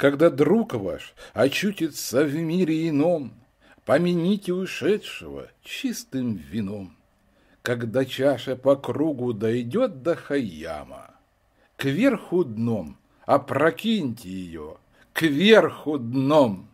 когда друг ваш очутится в мире ином, Помяните ушедшего чистым вином. Когда чаша по кругу дойдет до Хаяма, Кверху дном опрокиньте ее, кверху дном.